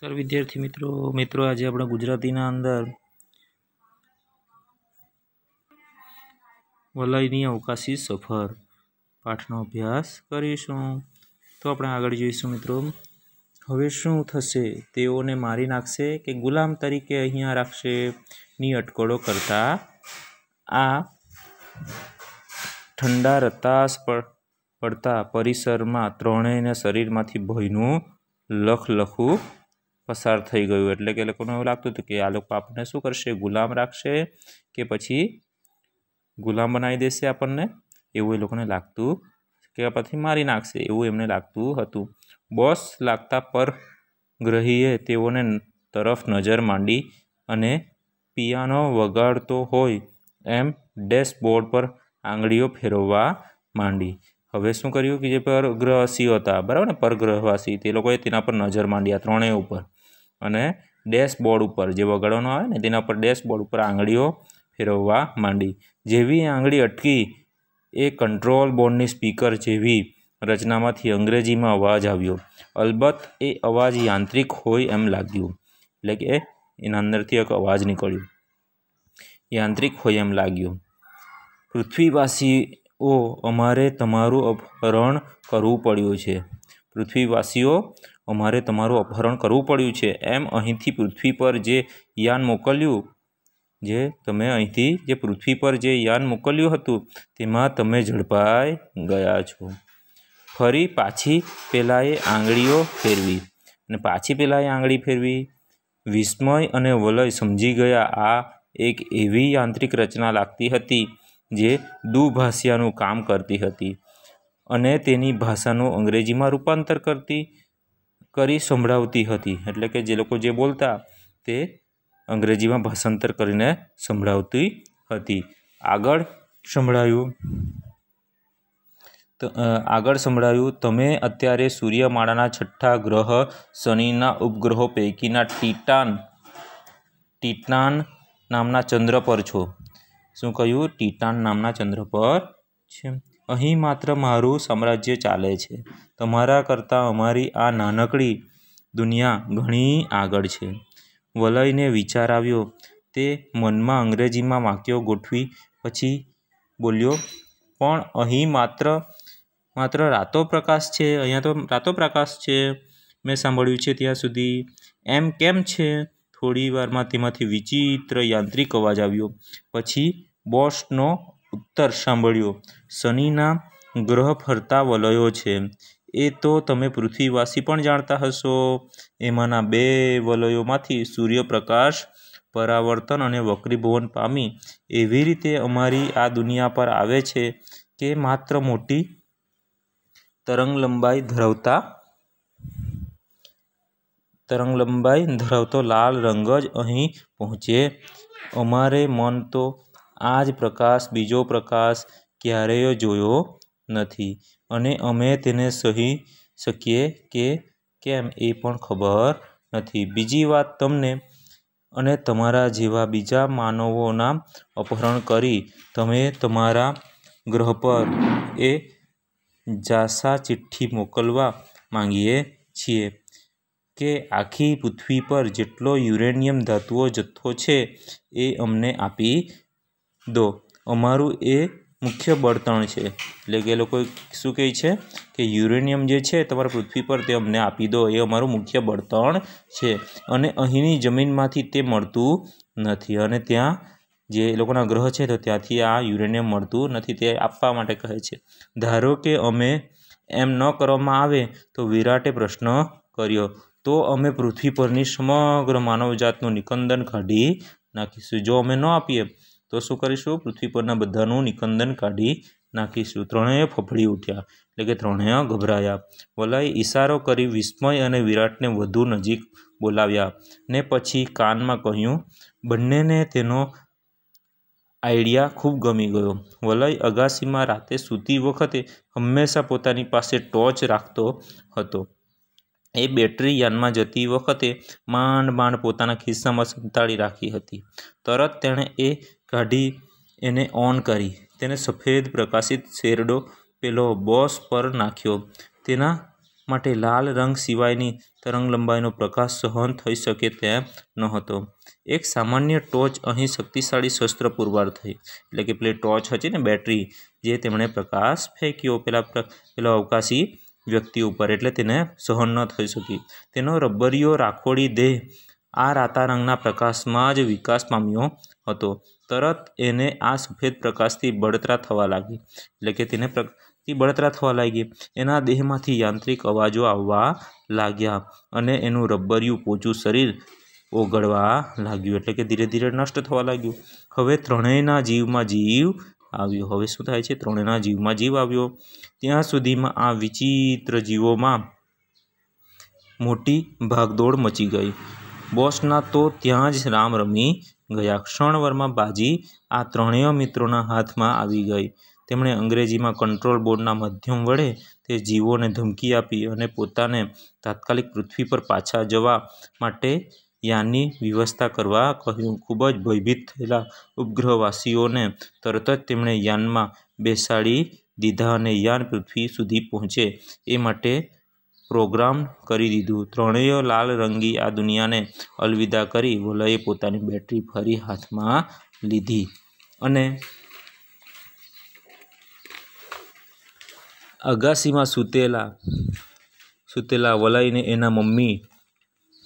નમસ્કાર વિદ્યાર્થી મિત્રો મિત્રો આજે આપણે ગુજરાતીના અંદર વલયની અવકાશી સફર પાઠનો અભ્યાસ કરીશું તો આપણે આગળ જોઈશું મિત્રો હવે શું થશે તેઓને મારી નાખશે કે ગુલામ તરીકે અહીંયા રાખશે ની અટકળો કરતા આ ઠંડા રતાશ પડતા પરિસરમાં ત્રણેયના શરીરમાંથી ભયનું લખ લખું પસાર થઈ ગયું એટલે કે લોકોને એવું લાગતું હતું કે આ લોકો આપણને શું કરશે ગુલામ રાખશે કે પછી ગુલામ બનાવી દેશે આપણને એવું એ લોકોને લાગતું કે પછી મારી નાખશે એવું એમને લાગતું હતું બોસ લાગતા પર ગ્રહીએ તેઓને તરફ નજર માંડી અને પિયાનો વગાડતો હોય એમ ડેશબોર્ડ પર આંગળીઓ ફેરવવા માંડી હવે શું કર્યું કે જે પરગ્રહસી હતા બરાબર ને પરગ્રહવાસી તે લોકોએ તેના પર નજર માંડી આ ત્રણેય ઉપર અને ડેશબોર્ડ ઉપર જે વગાડવાનો આવે ને તેના પર ડેશબોર્ડ ઉપર આંગળીઓ ફેરવવા માંડી જેવી આંગળી અટકી એ કંટ્રોલ બોર્ડની સ્પીકર જેવી રચનામાંથી અંગ્રેજીમાં અવાજ આવ્યો અલબત્ત એ અવાજ યાંત્રિક હોય એમ લાગ્યું એટલે કે એના અંદરથી એક અવાજ નીકળ્યો યાંત્રિક હોય એમ લાગ્યું પૃથ્વીવાસીઓ અમારે તમારું અપહરણ કરવું પડ્યું છે પૃથ્વીવાસીઓ અમારે તમારું અપહરણ કરવું પડ્યું છે એમ અહીંથી પૃથ્વી પર જે યાન મોકલ્યું જે તમે અહીંથી જે પૃથ્વી પર જે યાન મોકલ્યું હતું તેમાં તમે ઝડપાઈ ગયા છો ફરી પાછી પેલાએ આંગળીઓ ફેરવી અને પાછી પેલાએ આંગળી ફેરવી વિસ્મય અને વલય સમજી ગયા આ એક એવી યાંત્રિક રચના લાગતી હતી જે દુભાષિયાનું કામ કરતી હતી અને તેની ભાષાનું અંગ્રેજીમાં રૂપાંતર કરતી કરી સંભળાવતી હતી એટલે કે જે લોકો જે બોલતા તે અંગ્રેજીમાં ભાષાંતર કરીને સંભળાવતી હતી આગળ સંભળાયું તો આગળ સંભળાયું તમે અત્યારે સૂર્યમાળાના છઠ્ઠા ગ્રહ શનિના ઉપગ્રહો પૈકીના ટીટાન ટીટાન નામના ચંદ્ર પર છો શું કહ્યું ટીટાન નામના ચંદ્ર પર છે અહીં માત્ર મારું સામ્રાજ્ય ચાલે છે તમારા કરતાં અમારી આ નાનકડી દુનિયા ઘણી આગળ છે વલયને વિચાર આવ્યો તે મનમાં અંગ્રેજીમાં વાક્યો ગોઠવી પછી બોલ્યો પણ અહીં માત્ર માત્ર રાતો પ્રકાશ છે અહીંયા તો રાતો પ્રકાશ છે મેં સાંભળ્યું છે ત્યાં સુધી એમ કેમ છે થોડી વારમાં તેમાંથી વિચિત્ર યાંત્રિક અવાજ આવ્યો પછી બોસનો ઉત્તર સાંભળ્યો શનિના ગ્રહ ફરતા વલયો છે એ તો તમે પૃથ્વીવાસી પણ જાણતા હશો એમાંના બે વલયોમાંથી સૂર્યપ્રકાશ પરાવર્તન અને વક્રીભવન પામી એવી રીતે અમારી આ દુનિયા પર આવે છે કે માત્ર મોટી તરંગલંબાઈ ધરાવતા તરંગલંબાઈ ધરાવતો લાલ રંગ જ અહીં પહોંચે અમારે મન તો આ જ પ્રકાશ બીજો પ્રકાશ ક્યારેય જોયો નથી અને અમે તેને સહી શકીએ કે કેમ એ પણ ખબર નથી બીજી વાત તમને અને તમારા જેવા બીજા માનવોના અપહરણ કરી તમે તમારા ગ્રહ પર એ જાસા ચિઠ્ઠી મોકલવા માંગીએ છીએ કે આખી પૃથ્વી પર જેટલો યુરેનિયમ ધાતુઓ જથ્થો છે એ અમને આપી દો અમારું એ મુખ્ય બળતણ છે એટલે કે એ લોકો શું કહે છે કે યુરેનિયમ જે છે તમારા પૃથ્વી પર તે અમને આપી દો એ અમારું મુખ્ય બળતણ છે અને અહીંની જમીનમાંથી તે મળતું નથી અને ત્યાં જે એ લોકોના ગ્રહ છે તો ત્યાંથી આ યુરેનિયમ મળતું નથી તે આપવા માટે કહે છે ધારો કે અમે એમ ન કરવામાં આવે તો વિરાટે પ્રશ્ન કર્યો તો અમે પૃથ્વી પરની સમગ્ર માનવજાતનું નિકંદન કાઢી નાખીશું જો અમે ન આપીએ તો શું કરીશું પૃથ્વી પરના બધાનું નિકંદન કાઢી નાખીશું ત્રણેય ફફડી ઉઠ્યા એટલે કે ત્રણેય ગભરાયા વલાએ ઇશારો કરી વિસ્મય અને વિરાટને વધુ નજીક બોલાવ્યા ને પછી કાનમાં કહ્યું બંનેને તેનો આઈડિયા ખૂબ ગમી ગયો વલય અગાસીમાં રાતે સૂતી વખતે હંમેશા પોતાની પાસે ટોર્ચ રાખતો હતો એ બેટરી યાનમાં જતી વખતે માંડ માંડ પોતાના ખિસ્સામાં સંતાડી રાખી હતી તરત તેણે એ કાઢી એને ઓન કરી તેને સફેદ પ્રકાશિત શેરડો પેલો બોસ પર નાખ્યો તેના માટે લાલ રંગ સિવાયની તરંગલંબાઈનો પ્રકાશ સહન થઈ શકે તેમ નહોતો એક સામાન્ય ટોચ અહીં શક્તિશાળી શસ્ત્ર પુરવાર થઈ એટલે કે પેલી ટોચ હતી ને બેટરી જે તેમણે પ્રકાશ ફેંક્યો પેલા પેલો અવકાશી વ્યક્તિ ઉપર એટલે તેને સહન ન થઈ શકી તેનો રબરીઓ રાખોડી દેહ આ રાતા રંગના પ્રકાશમાં જ વિકાસ પામ્યો હતો તરત એને આ સફેદ પ્રકાશથી બળતરા થવા લાગી એટલે કે તેને પ્રકાશથી બળતરા થવા લાગી એના દેહમાંથી યાંત્રિક અવાજો આવવા લાગ્યા અને એનું રબ્બરિયું પોચું શરીર ઓગળવા લાગ્યું એટલે કે ધીરે ધીરે નષ્ટ થવા લાગ્યું હવે ત્રણેયના જીવમાં જીવ આવ્યો હવે શું થાય છે ત્રણેયના જીવમાં જીવ આવ્યો ત્યાં સુધીમાં આ વિચિત્ર જીવોમાં મોટી ભાગદોડ મચી ગઈ બોસના તો ત્યાં જ રામ રમી ગયા ક્ષણવરમાં બાજી આ ત્રણેય મિત્રોના હાથમાં આવી ગઈ તેમણે અંગ્રેજીમાં કંટ્રોલ બોર્ડના માધ્યમ વડે તે જીવોને ધમકી આપી અને પોતાને તાત્કાલિક પૃથ્વી પર પાછા જવા માટે યાનની વ્યવસ્થા કરવા કહ્યું ખૂબ જ ભયભીત થયેલા ઉપગ્રહવાસીઓને તરત જ તેમણે યાનમાં બેસાડી દીધા અને યાન પૃથ્વી સુધી પહોંચે એ માટે પ્રોગ્રામ કરી દીધું ત્રણેય લાલ રંગી આ દુનિયાને અલવિદા કરી વલયે પોતાની બેટરી ફરી હાથમાં લીધી અને અગાસીમાં સૂતેલા સૂતેલા વલયને એના મમ્મી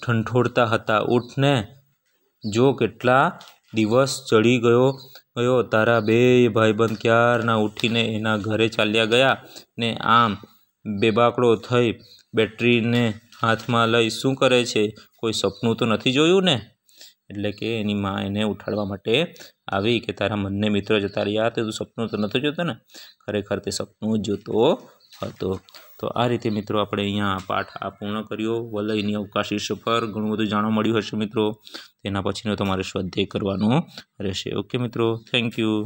ઠંઠોડતા હતા ઊઠને જો કેટલા દિવસ ચડી ગયો ગયો તારા બે ભાઈબંધ ક્યારના ઉઠીને એના ઘરે ચાલ્યા ગયા ને આમ બેબાકડો થઈ બેટરીને હાથમાં લઈ શું કરે છે કોઈ સપનું તો નથી જોયું ને એટલે કે એની મા એને ઉઠાડવા માટે આવી કે તારા મનને મિત્રો જતા રહ્યા તે તું સપનું તો નથી જોતો ને ખરેખર તે સપનું જોતો હતો તો આ રીતે મિત્રો આપણે અહીંયા પાઠ આ પૂર્ણ કર્યો વલયની અવકાશી સફર ઘણું બધું જાણવા મળ્યું હશે મિત્રો તેના પછીનો તમારે સ્વાધ્યાય કરવાનો રહેશે ઓકે મિત્રો થેન્ક યુ